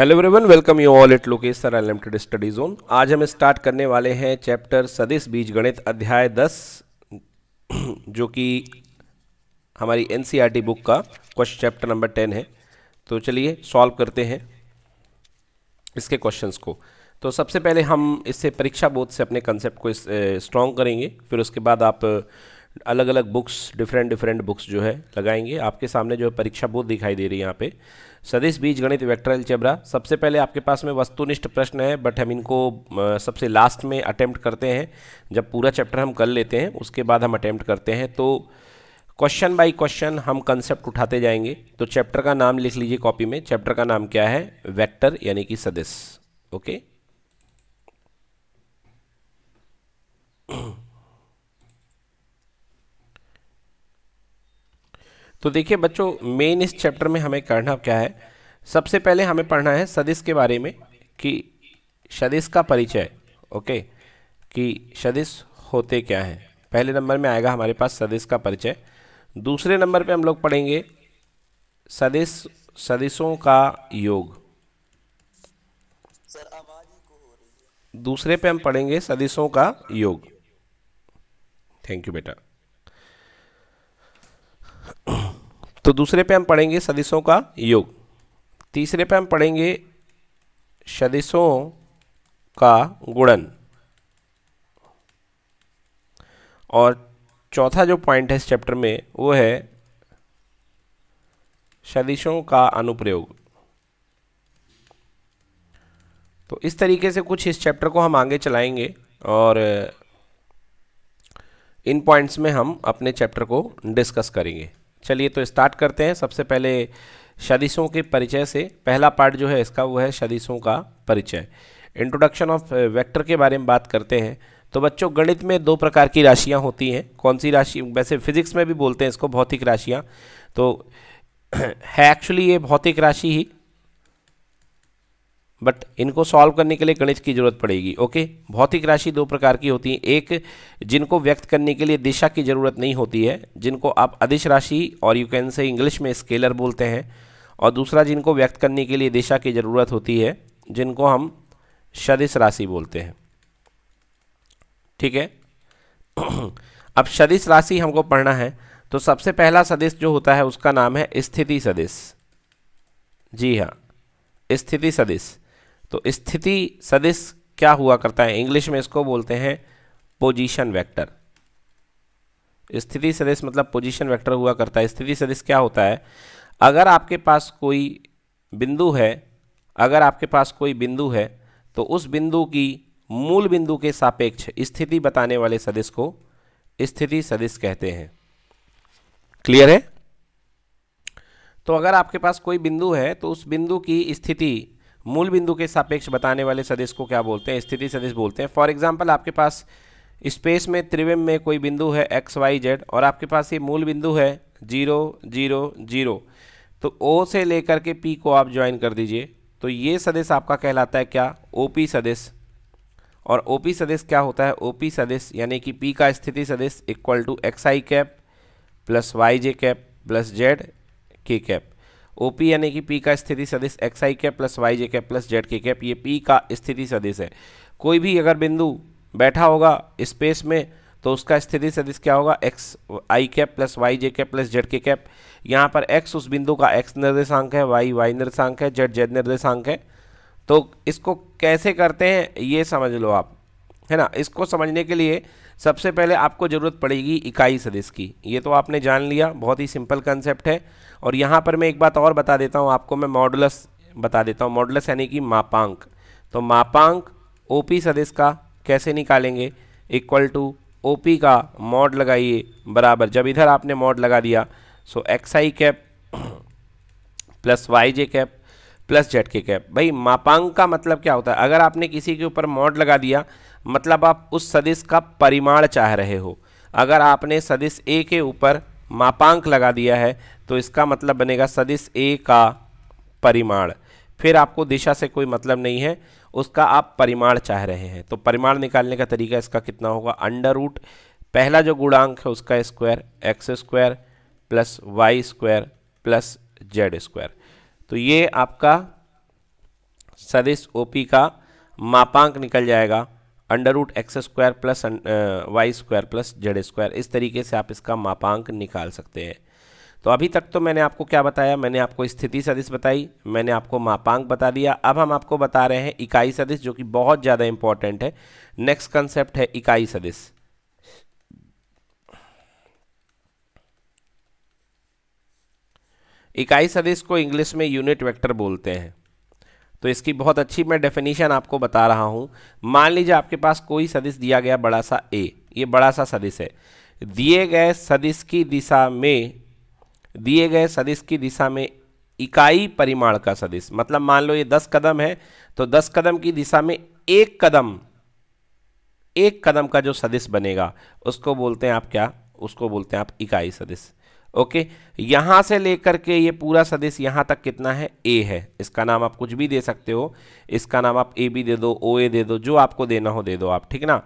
Hello everyone welcome you all it Lokesh sir unlimited study zone आज हम start करने वाले हैं चैप्टर सदिश बीज गणित अध्याय 10 जो कि हमारी एनसीईआरटी बुक e का क्वेश्चन चैप्टर नंबर 10 है तो चलिए सॉल्व करते हैं इसके क्वेश्चंस को तो सबसे पहले हम इससे परीक्षा बोध से अपने कंसेप्ट को स्ट्रॉन्ग करेंगे फिर उसके बाद आप अलग अलग बुक्स डिफरेंट डिफरेंट बुक्स जो है लगाएंगे आपके सामने जो है परीक्षा बोध दिखाई दे रही है यहाँ पे सदिश बीज गणित वेक्टर चेबरा सबसे पहले आपके पास में वस्तुनिष्ठ प्रश्न है बट हम इनको सबसे लास्ट में अटैम्प्ट करते हैं जब पूरा चैप्टर हम कर लेते हैं उसके बाद हम अटैम्प्ट करते हैं तो क्वेश्चन बाय क्वेश्चन हम कंसेप्ट उठाते जाएंगे तो चैप्टर का नाम लिख लीजिए कॉपी में चैप्टर का नाम क्या है वेक्टर यानी कि सदिश ओके तो देखिए बच्चों मेन इस चैप्टर में हमें करना क्या है सबसे पहले हमें पढ़ना है सदिश के बारे में कि सदिश का परिचय ओके कि सदिश होते क्या हैं पहले नंबर में आएगा हमारे पास सदिश का परिचय दूसरे नंबर पे हम लोग पढ़ेंगे सदिश सदिशों का योग दूसरे पे हम पढ़ेंगे सदिशों का योग थैंक यू बेटा तो दूसरे पे हम पढ़ेंगे सदिशों का योग तीसरे पे हम पढ़ेंगे सदिशों का गुणन और चौथा जो पॉइंट है इस चैप्टर में वो है सदिशों का अनुप्रयोग तो इस तरीके से कुछ इस चैप्टर को हम आगे चलाएंगे और इन पॉइंट्स में हम अपने चैप्टर को डिस्कस करेंगे चलिए तो स्टार्ट करते हैं सबसे पहले सदिशों के परिचय से पहला पार्ट जो है इसका वो है सदिशों का परिचय इंट्रोडक्शन ऑफ वेक्टर के बारे में बात करते हैं तो बच्चों गणित में दो प्रकार की राशियाँ होती हैं कौन सी राशि वैसे फिजिक्स में भी बोलते हैं इसको भौतिक राशियाँ तो है एक्चुअली ये भौतिक राशि ही बट इनको सॉल्व करने के लिए गणित की जरूरत पड़ेगी ओके भौतिक राशि दो प्रकार की होती है एक जिनको व्यक्त करने के लिए दिशा की ज़रूरत नहीं होती है जिनको आप अधिश राशि और यू कैन से इंग्लिश में स्केलर बोलते हैं और दूसरा जिनको व्यक्त करने के लिए दिशा की ज़रूरत होती है जिनको हम सदिश राशि बोलते हैं ठीक है अब सदिश राशि हमको पढ़ना है तो सबसे पहला सदिश जो होता है उसका नाम है स्थिति सदिश जी हाँ स्थिति सदिश तो स्थिति सदिश क्या हुआ करता है इंग्लिश में इसको बोलते हैं पोजीशन वेक्टर स्थिति सदिश मतलब पोजीशन वेक्टर हुआ करता है स्थिति सदिश क्या होता है अगर आपके पास कोई बिंदु है अगर आपके पास कोई बिंदु है तो उस बिंदु की मूल बिंदु के सापेक्ष स्थिति बताने वाले सदिश को स्थिति सदिश कहते हैं क्लियर है तो अगर आपके पास कोई बिंदु है तो उस बिंदु की स्थिति मूल बिंदु के सापेक्ष बताने वाले सदिश को क्या बोलते हैं स्थिति सदिश बोलते हैं फॉर एग्जाम्पल आपके पास स्पेस में त्रिवेम में कोई बिंदु है एक्स वाई जेड और आपके पास ये मूल बिंदु है जीरो जीरो जीरो तो ओ से लेकर के पी को आप ज्वाइन कर दीजिए तो ये सदिश आपका कहलाता है क्या ओ पी सदिश और ओ पी सदिश क्या होता है ओ पी सदिश यानी कि पी का स्थिति सदिश equal to X I cap plus Y J cap plus Z K cap O P यानी कि पी का स्थिति सदिश X I cap plus Y J cap plus Z K cap ये पी का स्थिति सदिश है कोई भी अगर बिंदु बैठा होगा स्पेस में तो उसका स्थिति सदिश क्या होगा X I cap plus Y J cap plus Z K cap यहाँ पर एक्स उस बिंदु का एक्स निर्देशांक है वाई वाई निर्देशांक है जेड जेड निर्देशांक है तो इसको कैसे करते हैं ये समझ लो आप है ना इसको समझने के लिए सबसे पहले आपको ज़रूरत पड़ेगी इकाई सदिश की ये तो आपने जान लिया बहुत ही सिंपल कंसेप्ट है और यहाँ पर मैं एक बात और बता देता हूँ आपको मैं मॉडुलस बता देता हूँ मॉडुलस यानी कि मापांक तो मापांक ओ पी सदिश का कैसे निकालेंगे इक्वल टू ओ पी का मॉड लगाइए बराबर जब इधर आपने मॉड लगा दिया so X I cap plus Y J cap plus Z K cap भाई मापांक का मतलब क्या होता है अगर आपने किसी के ऊपर मॉड लगा दिया मतलब आप उस सदिश का परिमाण चाह रहे हो अगर आपने सदिश ए के ऊपर मापांक लगा दिया है तो इसका मतलब बनेगा सदिश ए का परिमाण फिर आपको दिशा से कोई मतलब नहीं है उसका आप परिमाण चाह रहे हैं तो परिमाण निकालने का तरीका इसका कितना होगा अंडर रूट पहला जो गुणांक है उसका square X square plus Y square plus Z square तो ये आपका सदिश ओपी का मापांक निकल जाएगा under root X square plus Y um, square plus Z square इस तरीके से आप इसका मापांक निकाल सकते हैं तो अभी तक तो मैंने आपको क्या बताया मैंने आपको स्थिति सदिश बताई मैंने आपको मापांक बता दिया अब हम आपको बता रहे हैं इकाई सदिश जो कि बहुत ज़्यादा इंपॉर्टेंट है नेक्स्ट कंसेप्ट है इकाई सदिश इकाई सदिश को इंग्लिश में यूनिट वेक्टर बोलते हैं तो इसकी बहुत अच्छी मैं डेफिनेशन आपको बता रहा हूँ मान लीजिए आपके पास कोई सदिश दिया गया बड़ा सा ए ये बड़ा सा सदिश है दिए गए सदिश की दिशा में दिए गए सदिश की दिशा में इकाई परिमाण का सदिश मतलब मान लो ये दस कदम है तो दस कदम की दिशा में एक कदम एक कदम का जो सदिश बनेगा उसको बोलते हैं आप क्या उसको बोलते हैं आप इकाई सदिश ओके यहाँ से लेकर के ये पूरा सदिश यहाँ तक कितना है ए है इसका नाम आप कुछ भी दे सकते हो इसका नाम आप ए बी दे दो ओ ए दे दो जो आपको देना हो दे दो आप ठीक ना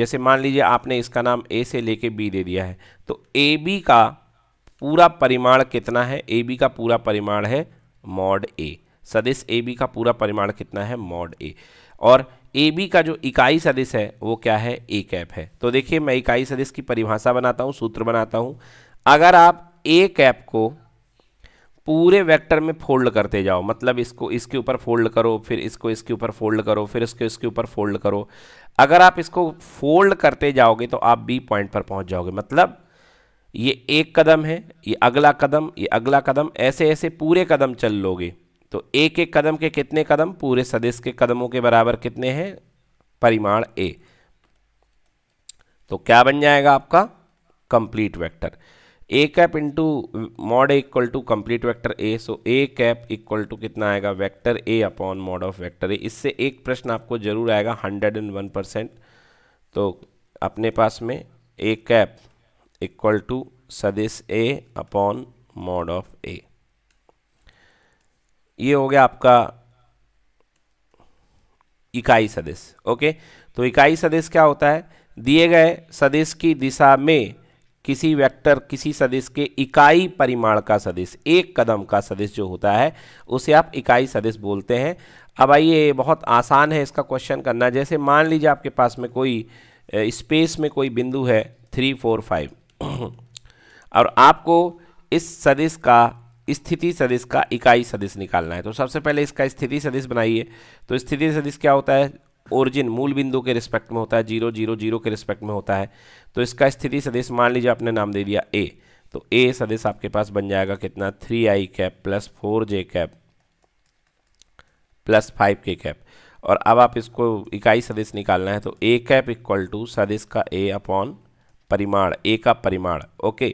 जैसे मान लीजिए आपने इसका नाम ए से लेके बी दे दिया है तो ए बी का पूरा परिमाण कितना है ए बी का पूरा परिमाण है मॉड ए सदिश ए बी का पूरा परिमाण कितना है मॉड ए और ए बी का जो इकाई सदिश है वो क्या है ए कैप है तो देखिए मैं इकाई सदिश की परिभाषा बनाता हूँ सूत्र बनाता हूँ अगर आप ए कैप को पूरे वेक्टर में फोल्ड करते जाओ मतलब इसको इसके ऊपर फोल्ड करो फिर इसको इसके ऊपर फोल्ड करो फिर इसको इसके ऊपर फोल्ड करो अगर आप इसको फोल्ड करते जाओगे तो आप बी पॉइंट पर पहुंच जाओगे मतलब ये एक कदम है ये अगला कदम ये अगला कदम ऐसे ऐसे पूरे कदम चल लोगे तो एक एक कदम के कितने कदम पूरे सदिश के कदमों के बराबर कितने हैं परिमाण ए तो क्या बन जाएगा आपका complete vector A cap into mod A equal to complete vector A so A cap equal to कितना आएगा vector A upon mod of vector A इससे एक प्रश्न आपको जरूर आएगा हंड्रेड एंड वन परसेंट तो अपने पास में ए कैप इक्वल टू सदिश A upon mod of A ये हो गया आपका इकाई सदिश ओके तो इकाई सदिश क्या होता है दिए गए सदिश की दिशा में किसी वेक्टर किसी सदिश के इकाई परिमाण का सदिश एक कदम का सदिश जो होता है उसे आप इकाई सदिश बोलते हैं अब आइए बहुत आसान है इसका क्वेश्चन करना जैसे मान लीजिए आपके पास में कोई स्पेस में कोई बिंदु है थ्री फोर फाइव और आपको इस सदिश का स्थिति सदिश का इकाई सदिश निकालना है तो सबसे पहले इसका स्थिति सदिश बनाइए तो स्थिति सदिश क्या होता है ओरिजिन मूल बिंदु के रिस्पेक्ट में होता है जीरो जीरो जीरो के रिस्पेक्ट में होता है तो इसका स्थिति सदिश मान लीजिए आपने नाम दे दिया ए तो ए सदिश आपके पास बन जाएगा कितना three I cap plus four J cap plus five K cap और अब आप इसको इकाई सदिश निकालना है तो ए कैप इक्वल टू सदिश का ए अपॉन परिमाण ए का परिमाण ओके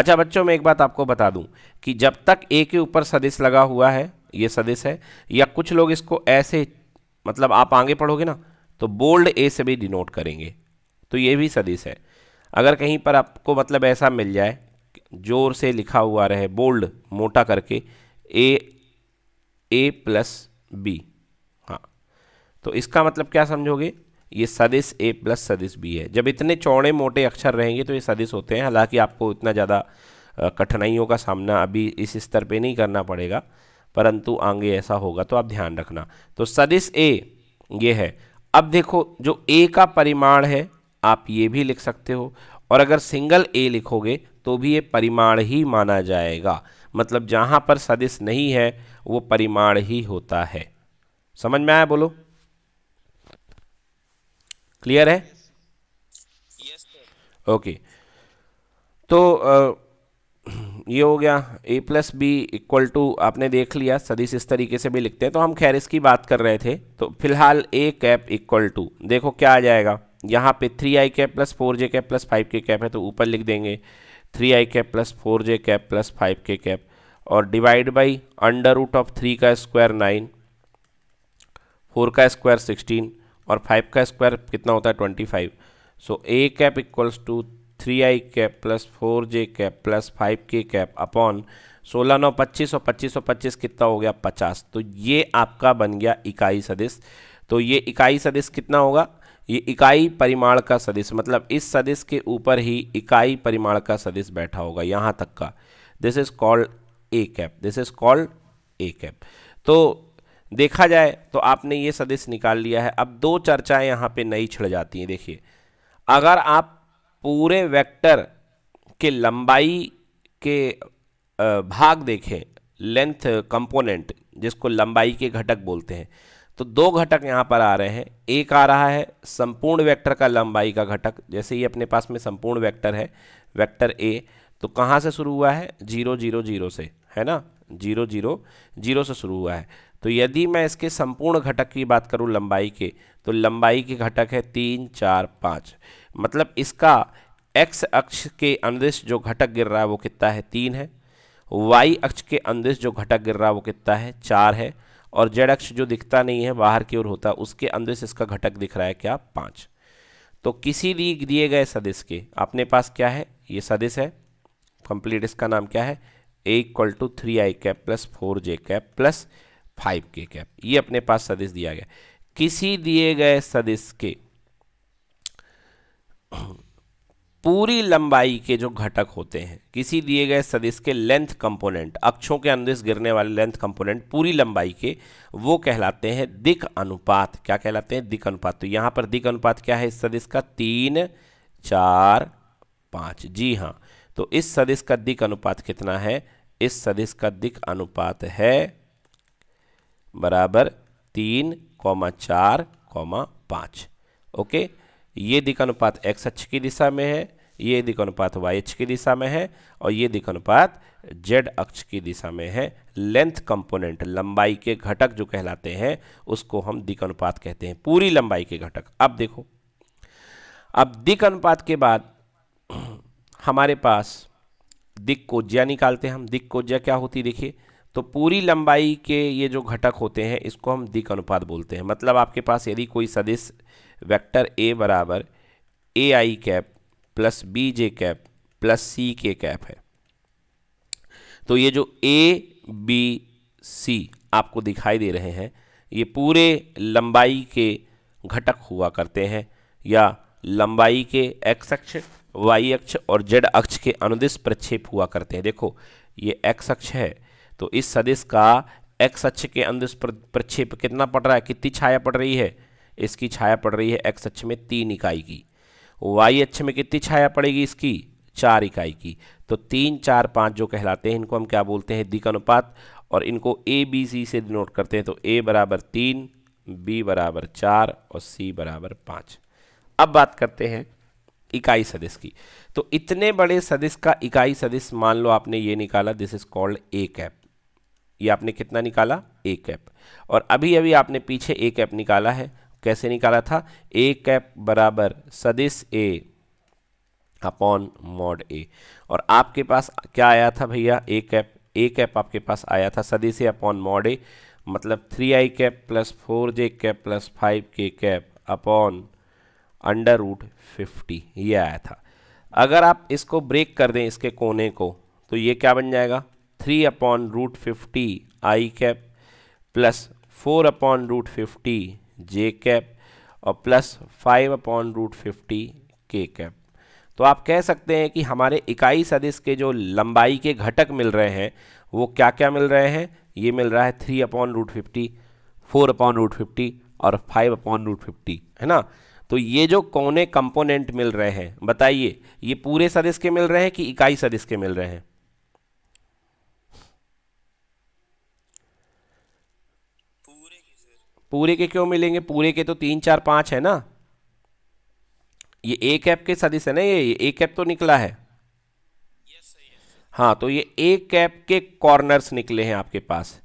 अच्छा बच्चों मैं एक बात आपको बता दूं कि जब तक ए के ऊपर सदिश लगा हुआ है ये सदिश है या कुछ लोग इसको ऐसे मतलब आप आगे पढ़ोगे ना तो बोल्ड ए से भी डिनोट करेंगे तो ये भी सदिश है अगर कहीं पर आपको मतलब ऐसा मिल जाए जोर से लिखा हुआ रहे बोल्ड मोटा करके ए ए प्लस बी हाँ तो इसका मतलब क्या समझोगे ये सदिश ए प्लस सदिश बी है जब इतने चौड़े मोटे अक्षर रहेंगे तो ये सदिश होते हैं हालांकि आपको इतना ज़्यादा कठिनाइयों का सामना अभी इस स्तर पे नहीं करना पड़ेगा परंतु आगे ऐसा होगा तो आप ध्यान रखना तो सदिश ए ये है अब देखो जो ए का परिमाण है आप ये भी लिख सकते हो और अगर सिंगल ए लिखोगे तो भी ये परिमाण ही माना जाएगा मतलब जहाँ पर सदिश नहीं है वो परिमाण ही होता है समझ में आया बोलो क्लियर है ओके तो ये हो गया A plus B equal to आपने देख लिया सदिश इस तरीके से भी लिखते हैं तो हम खैर इसकी बात कर रहे थे तो फिलहाल ए कैप इक्वल टू देखो क्या आ जाएगा यहाँ पे three I cap plus four J cap plus five K cap है तो ऊपर लिख देंगे three I cap plus four J cap plus five K cap और divide by under root of three का स्क्वायर नाइन फोर का square sixteen और five का स्क्वायर कितना होता है twenty five so A cap equals to three I cap plus four J cap plus five K cap upon सोलह नौ पच्चीस और पच्चीस सौ पच्चीस कितना हो गया पचास तो ये आपका बन गया इकाई सदिश तो ये इकाई सदिश कितना होगा ये इकाई परिमाण का सदिश मतलब इस सदिश के ऊपर ही इकाई परिमाण का सदिश बैठा होगा यहाँ तक का this is called A cap this is called A cap तो देखा जाए तो आपने ये सदस्य निकाल लिया है अब दो चर्चाएं यहाँ पे नई छिड़ जाती हैं देखिए अगर आप पूरे वेक्टर के लंबाई के भाग देखें लेंथ कंपोनेंट जिसको लंबाई के घटक बोलते हैं तो दो घटक यहाँ पर आ रहे हैं एक आ रहा है संपूर्ण वेक्टर का लंबाई का घटक जैसे ही अपने पास में संपूर्ण वेक्टर है वेक्टर ए तो कहाँ से शुरू हुआ है जीरो जीरो जीरो से है ना जीरो जीरो जीरो से शुरू हुआ है तो यदि मैं इसके संपूर्ण घटक की बात करूँ लंबाई के तो लंबाई के घटक है तीन चार पाँच मतलब इसका एक्स अक्ष के अनुदेश जो घटक गिर रहा है वो कितना है तीन है वाई अक्ष के अनुदेश जो घटक गिर रहा है वो कितना है चार है और जेड अक्ष जो दिखता नहीं है बाहर की ओर होता उसके अनुदेश इसका घटक दिख रहा है क्या पाँच तो किसी भी दिए गए सदिश के अपने पास क्या है ये सदिश है कंप्लीट इसका नाम क्या है A equal to three I cap plus four J cap plus five K cap ये अपने पास सदिश दिया गया किसी दिए गए सदिश के पूरी लंबाई के जो घटक होते हैं किसी दिए गए सदिश के लेंथ कंपोनेंट अक्षों के अंदर गिरने वाले लेंथ कंपोनेंट पूरी लंबाई के वो कहलाते हैं दिक अनुपात क्या कहलाते हैं दिक अनुपात तो यहां पर दिक अनुपात क्या है इस सदिश का तीन चार पांच जी हाँ तो इस सदिश का दिक अनुपात कितना है इस सदिश का दिक अनुपात है बराबर तीन कौमा चार कौमा पाँच ओके ये दिक अनुपात एक्स अक्ष की दिशा में है ये दिक अनुपात वाई अक्ष की दिशा में है और ये दिक अनुपात जेड अक्ष की दिशा में है लेंथ कंपोनेंट लंबाई के घटक जो कहलाते हैं उसको हम दिक अनुपात कहते हैं पूरी लंबाई के घटक अब देखो अब दिक अनुपात के बाद हमारे पास दिक कोज्या निकालते हैं हम दिक कोज्या क्या होती देखिए तो पूरी लंबाई के ये जो घटक होते हैं इसको हम दिक अनुपात बोलते हैं मतलब आपके पास यदि कोई सदिश वेक्टर ए बराबर A I cap plus B J cap plus C K cap है तो ये जो ए बी सी आपको दिखाई दे रहे हैं ये पूरे लंबाई के घटक हुआ करते हैं या लंबाई के एक्स अक्ष वाई अक्ष और जेड अक्ष के अनुदिश प्रक्षेप हुआ करते हैं देखो ये एक्स अक्ष है तो इस सदिश का एक्स अक्ष के अंदर प्रक्षेप कितना पड़ रहा है कितनी छाया पड़ रही है इसकी छाया पड़ रही है एक्स अक्ष में तीन इकाई की वाई अक्ष में कितनी छाया पड़ेगी इसकी चार इकाई की तो तीन चार पाँच जो कहलाते हैं इनको हम क्या बोलते हैं दिक अनुपात और इनको ए बी सी से डिनोट करते हैं तो ए बराबर तीन बी बराबर चार और सी बराबर पाँच अब बात करते हैं इकाई सदिश की तो इतने बड़े सदिश का इकाई सदिश मान लो आपने ये निकाला this is called A cap ये आपने कितना निकाला ए कैप और अभी अभी आपने पीछे ए कैप निकाला है कैसे निकाला था ए कैप बराबर सदिश ए अपॉन मॉड ए और आपके पास क्या आया था भैया ए कैप ए कैप आपके पास आया था सदिश ए अपॉन मॉड ए मतलब three I cap plus four J cap plus five K cap upon under root fifty ये आया था अगर आप इसको ब्रेक कर दें इसके कोने को तो ये क्या बन जाएगा three upon root fifty I cap plus four upon root fifty J cap और plus five upon root fifty K cap तो आप कह सकते हैं कि हमारे इकाई सदिश के जो लंबाई के घटक मिल रहे हैं वो क्या क्या मिल रहे हैं ये मिल रहा है three upon root fifty four upon root fifty और फाइव अपॉन रूट फिफ्टी है ना तो ये जो कोने कंपोनेंट मिल रहे हैं बताइए ये पूरे सदिश के मिल रहे हैं कि इकाई सदिश के मिल रहे हैं पूरे के क्यों मिलेंगे पूरे के तो तीन चार पाँच है ना ये ए कैप के सदिश है ना ये ए कैप तो निकला है हाँ तो ये ए कैप के कॉर्नर्स निकले हैं आपके पास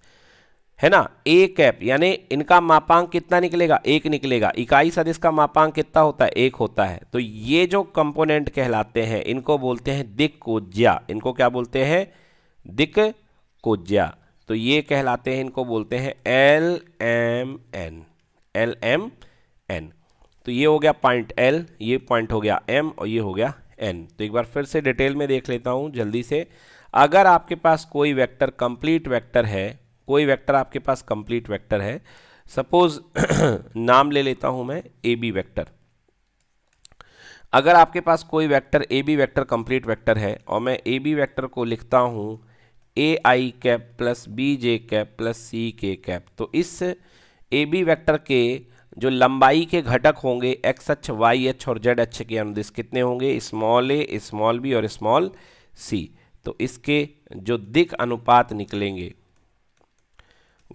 है ना ए कैप यानी इनका मापांक कितना निकलेगा एक निकलेगा इकाई सदिश का मापांक कितना होता है एक होता है तो ये जो कंपोनेंट कहलाते हैं इनको बोलते हैं दिक्कोज्या इनको क्या बोलते हैं दिक्कोज्या तो ये कहलाते हैं इनको बोलते हैं L M N L M N तो ये हो गया पॉइंट एल ये पॉइंट हो गया एम और ये हो गया एन तो एक बार फिर से डिटेल में देख लेता हूँ जल्दी से अगर आपके पास कोई वेक्टर कंप्लीट वेक्टर है कोई वेक्टर आपके पास कंप्लीट वेक्टर है सपोज नाम ले लेता हूं मैं ए बी वैक्टर अगर आपके पास कोई vector A B vector complete vector है और मैं ए बी वैक्टर को लिखता हूं A I cap plus B J cap plus C K cap तो इस ए बी वैक्टर के जो लंबाई के घटक होंगे एक्स एच वाई एच और जेड एच के अनुदिश कितने होंगे स्मॉल ए स्मॉल बी और स्मॉल सी तो इसके जो दिक अनुपात निकलेंगे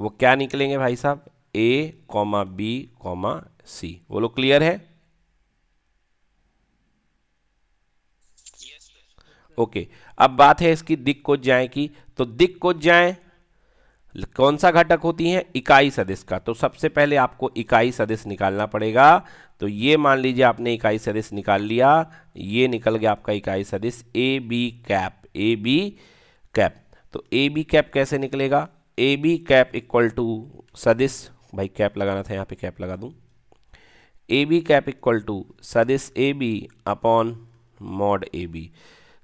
वो क्या निकलेंगे भाई साहब A comma B comma C बोलो क्लियर है ओके अब बात है इसकी दिक कोज्याएं की तो दिक कोज्याएं कौन सा घटक होती है इकाई सदिश का तो सबसे पहले आपको इकाई सदिश निकालना पड़ेगा तो ये मान लीजिए आपने इकाई सदिश निकाल लिया ये निकल गया आपका इकाई सदिश A B cap A B cap तो ए बी कैप कैसे निकलेगा A B cap equal to सदिश भाई कैप लगाना था यहाँ पे कैप लगा दूँ A B cap equal to सदिश A B upon mod A B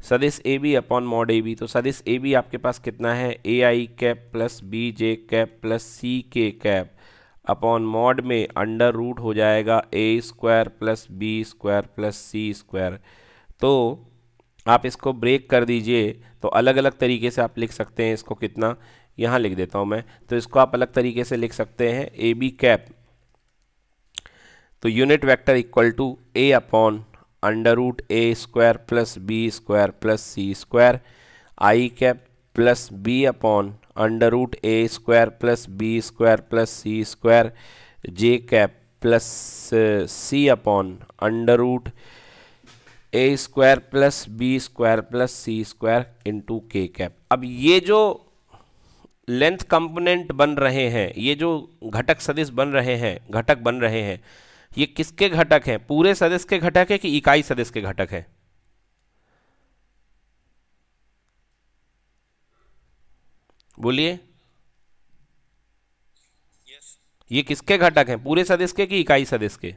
सदिश A B upon mod A B तो सदिश ए बी आपके पास कितना है A I cap plus B J cap plus C K cap upon mod में under root हो जाएगा A square plus B square plus C square तो आप इसको ब्रेक कर दीजिए तो अलग अलग तरीके से आप लिख सकते हैं इसको कितना यहाँ लिख देता हूँ मैं तो इसको आप अलग तरीके से लिख सकते हैं ए बी कैप तो unit vector equal to A upon under root A square plus B square plus C square I cap plus B upon under root A square plus B square plus C square J cap plus C upon under root A square plus B square plus C square into K cap अब ये जो length component बन रहे हैं ये जो घटक सदिश बन रहे हैं घटक बन रहे हैं ये किसके घटक है पूरे सदस्य के घटक है कि इकाई सदस्य के घटक है बोलिए ये किसके घटक है पूरे सदस्य के कि इकाई सदस्य के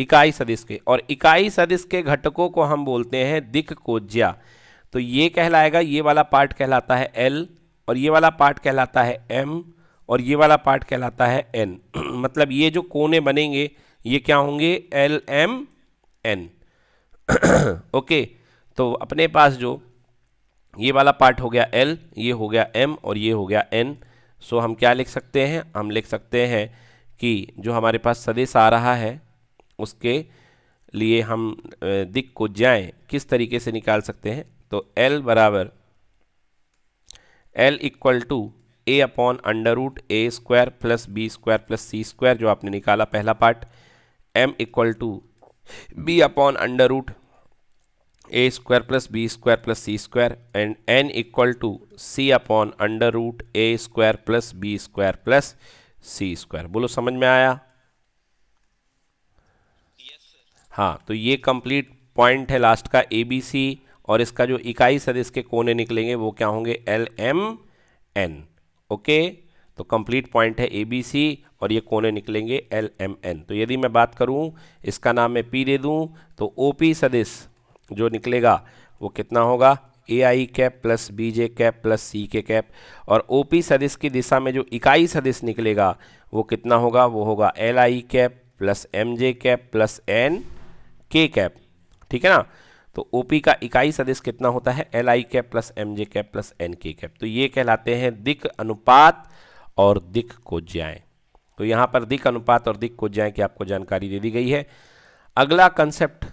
इकाई सदस्य के और इकाई सदस्य के घटकों को हम बोलते हैं दिक कोज्या तो ये कहलाएगा ये वाला पार्ट कहलाता है एल और ये वाला पार्ट कहलाता है एम और ये वाला पार्ट कहलाता है एन मतलब ये जो कोने बनेंगे ये क्या होंगे एल एम एन ओके तो अपने पास जो ये वाला पार्ट हो गया एल ये हो गया एम और ये हो गया एन सो हम क्या लिख सकते हैं हम लिख सकते हैं कि जो हमारे पास सदेश आ रहा है उसके लिए हम दिक को जाएं किस तरीके से निकाल सकते हैं तो एल बराबर L equal to A upon under root A square plus B square plus C square जो आपने निकाला पहला part M equal to B upon under root A square plus B square plus C square and N equal to C upon under root A square plus B square plus C square बोलो समझ में आया हाँ तो ये complete point है last का A B C और इसका जो इकाई सदिश के कोने निकलेंगे वो क्या होंगे एल एम एन ओके तो कंप्लीट पॉइंट है ए बी सी और ये कोने निकलेंगे एल एम एन तो यदि मैं बात करूँ इसका नाम मैं पी दे दूँ तो ओ पी सदिश जो निकलेगा वो कितना होगा A I cap plus B J cap plus C K cap और ओ पी सदिश की दिशा में जो इकाई सदिश निकलेगा वो कितना होगा वो होगा L I cap plus M J cap plus N K cap ठीक है ना तो ओपी का इकाई सदिश कितना होता है L I cap plus M J cap plus N K cap तो ये कहलाते हैं दिक अनुपात और दिक को ज्याएँ तो यहां पर दिक अनुपात और दिक को ज्याएँ की आपको जानकारी दे दी गई है अगला कंसेप्ट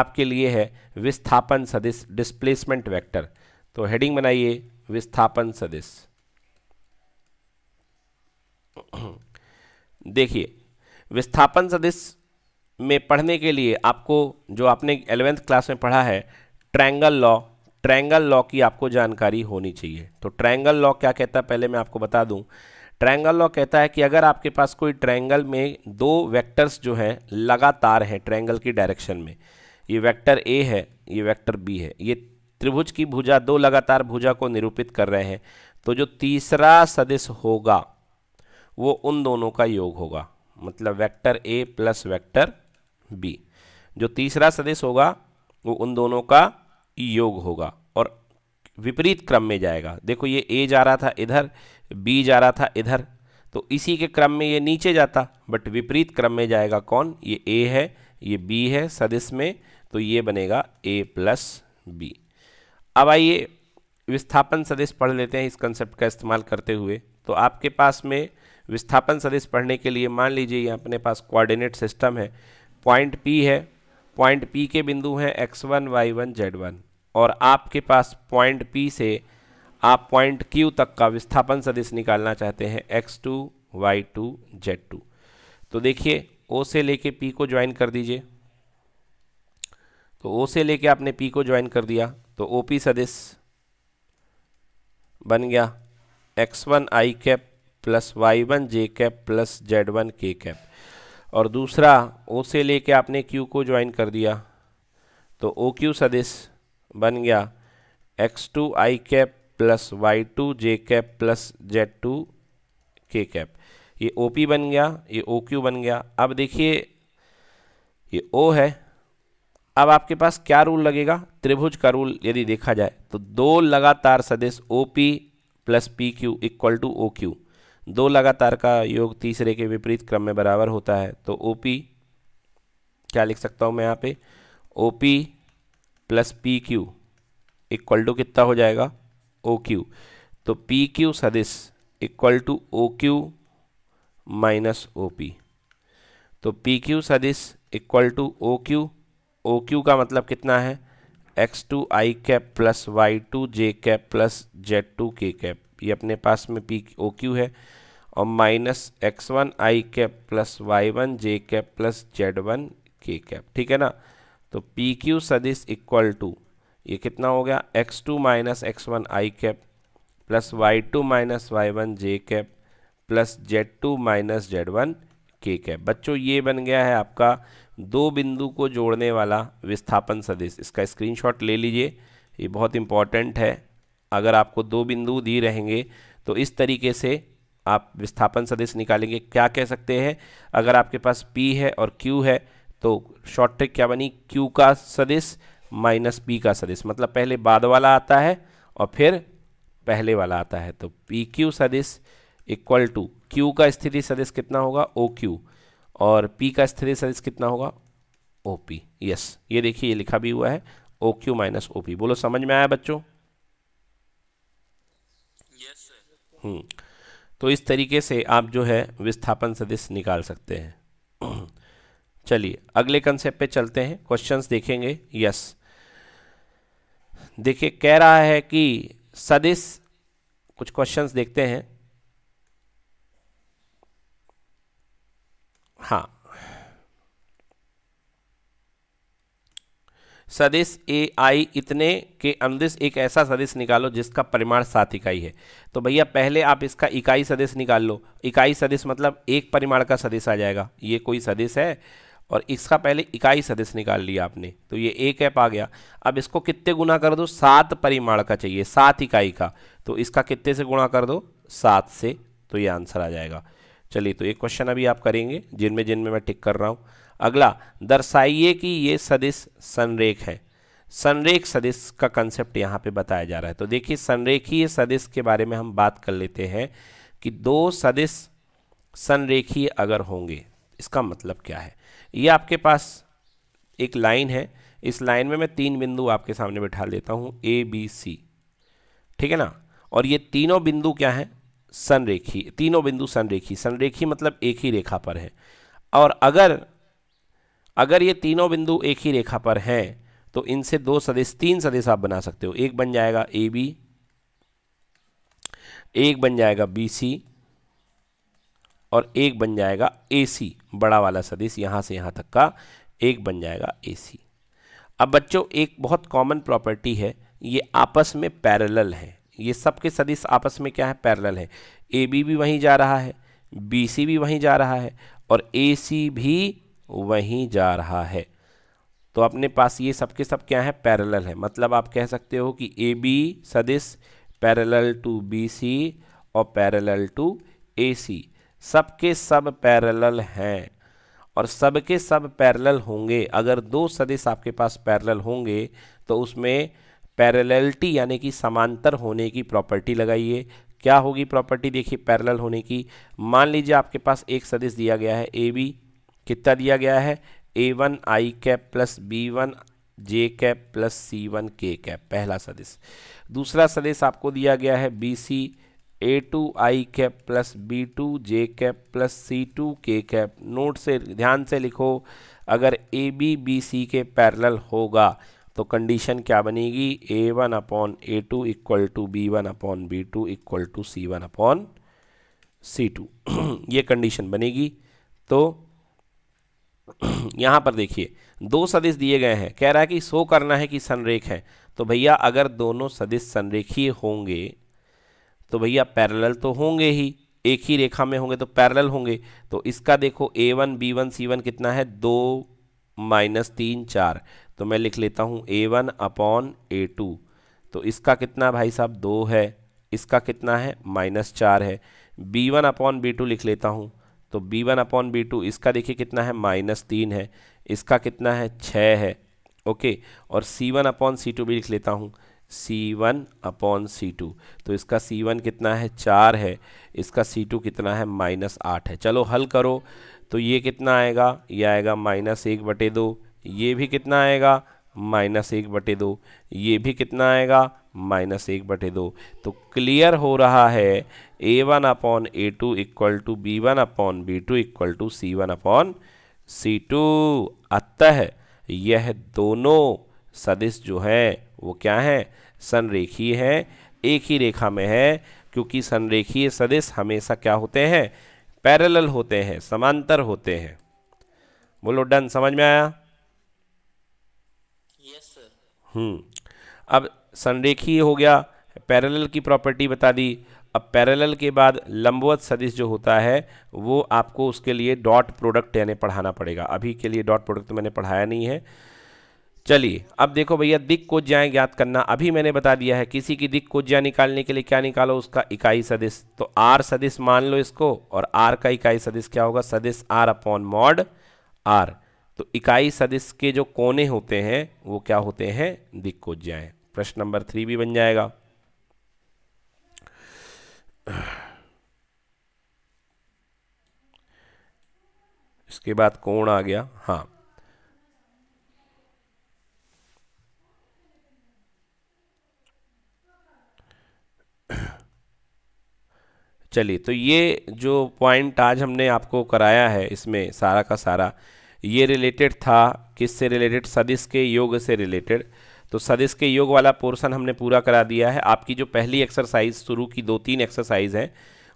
आपके लिए है विस्थापन सदिश डिस्प्लेसमेंट वेक्टर तो हेडिंग बनाइए विस्थापन सदिश देखिए विस्थापन सदिश में पढ़ने के लिए आपको जो आपने एलेवेंथ क्लास में पढ़ा है ट्रैंगल लॉ ट्रैंगल लॉ की आपको जानकारी होनी चाहिए तो ट्रैंगल लॉ क्या कहता है पहले मैं आपको बता दूं ट्रायंगल लॉ कहता है कि अगर आपके पास कोई ट्रायंगल में दो वेक्टर्स जो हैं लगातार हैं ट्रायंगल की डायरेक्शन में ये वेक्टर ए है ये वेक्टर बी है ये त्रिभुज की भुजा दो लगातार भुजा को निरूपित कर रहे हैं तो जो तीसरा सदिश होगा वो उन दोनों का योग होगा मतलब vector A plus vector B जो तीसरा सदिश होगा वो उन दोनों का योग होगा और विपरीत क्रम में जाएगा देखो ये ए जा रहा था इधर बी जा रहा था इधर तो इसी के क्रम में ये नीचे जाता बट विपरीत क्रम में जाएगा कौन ये ए है ये बी है सदिश में तो ये बनेगा ए प्लस बी अब आइए विस्थापन सदिश पढ़ लेते हैं इस कंसेप्ट का इस्तेमाल करते हुए तो आपके पास में विस्थापन सदिश पढ़ने के लिए मान लीजिए ये अपने पास कोऑर्डिनेट सिस्टम है पॉइंट पी है पॉइंट पी के बिंदु हैं X one Y one Z one और आपके पास पॉइंट पी से आप पॉइंट क्यू तक का विस्थापन सदिश निकालना चाहते हैं X two Y two Z two तो देखिए ओ से लेके पी को ज्वाइन कर दीजिए तो ओ से लेके आपने पी को ज्वाइन कर दिया तो ओ पी सदिश बन गया X one I cap plus Y one J cap plus Z one K cap और दूसरा ओ से लेके आपने क्यू को ज्वाइन कर दिया तो ओ क्यू सदिश बन गया X two I cap plus Y two J cap plus Z two K cap ये ओ पी बन गया ये ओ क्यू बन गया अब देखिए ये ओ है अब आपके पास क्या रूल लगेगा त्रिभुज का रूल यदि देखा जाए तो दो लगातार सदिश O P plus P Q equal to O Q दो लगातार का योग तीसरे के विपरीत क्रम में बराबर होता है तो ओ पी क्या लिख सकता हूँ मैं यहाँ पे O P plus P Q equal to कितना हो जाएगा ओ क्यू तो पी क्यू सदिश equal to O Q minus O P तो पी क्यू सदिश equal to O Q O Q का मतलब कितना है X two I cap plus Y two J cap plus Z two K cap ये अपने पास में पी ओ क्यू है और minus X one I cap plus Y one J cap plus Z one K cap ठीक है ना तो पी क्यू सदिश इक्वल टू ये कितना हो गया X two minus X one I cap plus Y two minus Y one J cap plus Z two minus Z one K cap बच्चों ये बन गया है आपका दो बिंदु को जोड़ने वाला विस्थापन सदिश इसका स्क्रीनशॉट ले लीजिए ये बहुत इंपॉर्टेंट है अगर आपको दो बिंदु दी रहेंगे तो इस तरीके से आप विस्थापन सदिश निकालेंगे क्या कह सकते हैं अगर आपके पास P है और Q है तो शॉर्ट ट्रिक क्या बनी Q का सदिश माइनस P का सदिश मतलब पहले बाद वाला आता है और फिर पहले वाला आता है तो पी क्यू सदिश इक्वल टू क्यू का स्थिति सदिश कितना होगा ओ क्यू और पी का स्थिति सदिश कितना होगा ओ पी यस ये देखिए ये लिखा भी हुआ है O Q minus O P बोलो समझ में आया बच्चों हम्म। तो इस तरीके से आप जो है विस्थापन सदिश निकाल सकते हैं चलिए अगले कंसेप्ट पे चलते हैं क्वेश्चंस देखेंगे यस देखिए कह रहा है कि सदिश कुछ क्वेश्चंस देखते हैं हाँ सदिश ए आई इतने के अनुदिश एक ऐसा सदिश निकालो जिसका परिमाण सात इकाई है तो भैया पहले आप इसका इकाई सदिश निकाल लो इकाई सदिश मतलब एक परिमाण का सदिश आ जाएगा ये कोई सदिश है और इसका पहले इकाई सदिश निकाल लिया आपने तो ये एक ऐप आ गया अब इसको कितने गुना कर दो सात परिमाण का चाहिए सात इकाई का तो इसका कितने से गुणा कर दो सात से तो ये आंसर आ जाएगा चलिए तो एक क्वेश्चन अभी आप करेंगे जिनमें जिनमें मैं टिक कर रहा हूँ अगला दर्शाइए कि ये सदिश संरेख है संरेख सदिश का कंसेप्ट यहाँ पे बताया जा रहा है तो देखिए संरेखीय सदिश के बारे में हम बात कर लेते हैं कि दो सदिश संरेखीय अगर होंगे इसका मतलब क्या है ये आपके पास एक लाइन है इस लाइन में मैं तीन बिंदु आपके सामने बैठा लेता हूँ ए बी सी ठीक है ना और ये तीनों बिंदु क्या हैं संरेखी तीनों बिंदु संरेखी संरेखी मतलब एक ही रेखा पर है और अगर अगर ये तीनों बिंदु एक ही रेखा पर हैं तो इनसे दो सदिश तीन सदिश आप बना सकते हो एक बन जाएगा ए बी एक बन जाएगा बी सी और एक बन जाएगा ए सी बड़ा वाला सदिश यहाँ से यहाँ तक का एक बन जाएगा ए सी अब बच्चों एक बहुत कॉमन प्रॉपर्टी है ये आपस में पैरेलल है ये सबके सदिश आपस में क्या है पैरेलल है ए बी भी वहीं जा रहा है बी सी भी वहीं जा रहा है और ए सी भी वहीं जा रहा है तो अपने पास ये सब के सब क्या है पैरेलल है मतलब आप कह सकते हो कि ए बी सदिश पैरेलल टू बी सी और पैरेलल टू ए सी सब के सब पैरेलल हैं और सब के सब पैरेलल होंगे अगर दो सदिश आपके पास पैरेलल होंगे तो उसमें पैरेललिटी यानी कि समांतर होने की प्रॉपर्टी लगाइए क्या होगी प्रॉपर्टी देखिए पैरेलल होने की मान लीजिए आपके पास एक सदिश दिया गया है ए बी कितना दिया गया है A one I cap plus B one J cap plus C one K cap पहला सदिश दूसरा सदिश आपको दिया गया है B C A two I cap plus B two J cap plus C two K cap note से ध्यान से लिखो अगर ए बी बी सी के पैरल होगा तो कंडीशन क्या बनेगी A one upon A two equal to B one upon B two equal to C one upon C two ये कंडीशन बनेगी तो यहाँ पर देखिए दो सदिश दिए गए हैं कह रहा है कि सो करना है कि संरेख है तो भैया अगर दोनों सदिश संरेखीय होंगे तो भैया पैरेलल तो होंगे ही एक ही रेखा में होंगे तो पैरेलल होंगे तो इसका देखो A one B one C one कितना है दो माइनस तीन चार तो मैं लिख लेता हूँ A one upon A two तो इसका कितना भाई साहब दो है इसका कितना है माइनस चार है B one upon B two लिख लेता हूँ तो B one upon B two इसका देखिए कितना है माइनस तीन है इसका कितना है छः है ओके और C one upon C two भी लिख लेता हूँ C one upon C two तो इसका सी वन कितना है चार है इसका सी टू कितना है माइनस आठ है चलो हल करो तो ये कितना आएगा ये आएगा माइनस एक बटे दो ये भी कितना आएगा माइनस एक बटे दो ये भी कितना आएगा माइनस एक बटे दो तो क्लियर हो रहा है A one upon A two equal to B one upon B two equal to C one upon C two अतः यह दोनों सदिश जो है वो क्या है संरेखीय है एक ही रेखा में है क्योंकि संरेखीय सदिश हमेशा क्या होते हैं पैरेलल होते हैं समांतर होते हैं बोलो डन समझ में आया यस yes, हम्म अब संरेखीय हो गया पैरेलल की प्रॉपर्टी बता दी अब पैरेलल के बाद लंबवत सदिश जो होता है वो आपको उसके लिए डॉट प्रोडक्ट यानी पढ़ाना पड़ेगा अभी के लिए डॉट प्रोडक्ट तो मैंने पढ़ाया नहीं है चलिए अब देखो भैया दिक को ज्याय ज्ञात करना अभी मैंने बता दिया है किसी की दिक को ज्या निकालने के लिए क्या निकालो उसका इकाई सदिश तो आर सदिश मान लो इसको और आर का इकाई सदिश क्या होगा सदिश आर अपॉन मॉड आर तो इकाई सदिश के जो कोने होते हैं वो क्या होते हैं दिक को ज्याय प्रश्न नंबर थ्री भी बन जाएगा इसके बाद कोण आ गया हाँ चलिए तो ये जो पॉइंट आज हमने आपको कराया है इसमें सारा का सारा ये रिलेटेड था किससे रिलेटेड सदिश के योग से रिलेटेड तो सदिश के योग वाला पोर्सन हमने पूरा करा दिया है आपकी जो पहली एक्सरसाइज शुरू की दो तीन एक्सरसाइज हैं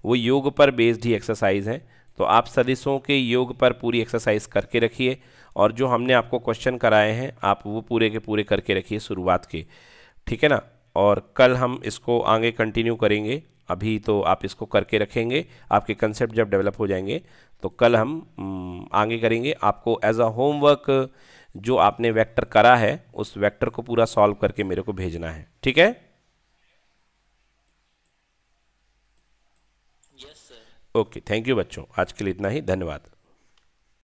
वो योग पर बेस्ड ही एक्सरसाइज हैं तो आप सदिशों के योग पर पूरी एक्सरसाइज करके रखिए और जो हमने आपको क्वेश्चन कराए हैं आप वो पूरे के पूरे करके रखिए शुरुआत के ठीक है ना और कल हम इसको आगे कंटिन्यू करेंगे अभी तो आप इसको करके रखेंगे आपके कंसेप्ट जब डेवलप हो जाएंगे तो कल हम आगे करेंगे आपको एज अ होमवर्क जो आपने वेक्टर करा है उस वेक्टर को पूरा सॉल्व करके मेरे को भेजना है ठीक है ओके थैंक यू बच्चों आज के लिए इतना ही धन्यवाद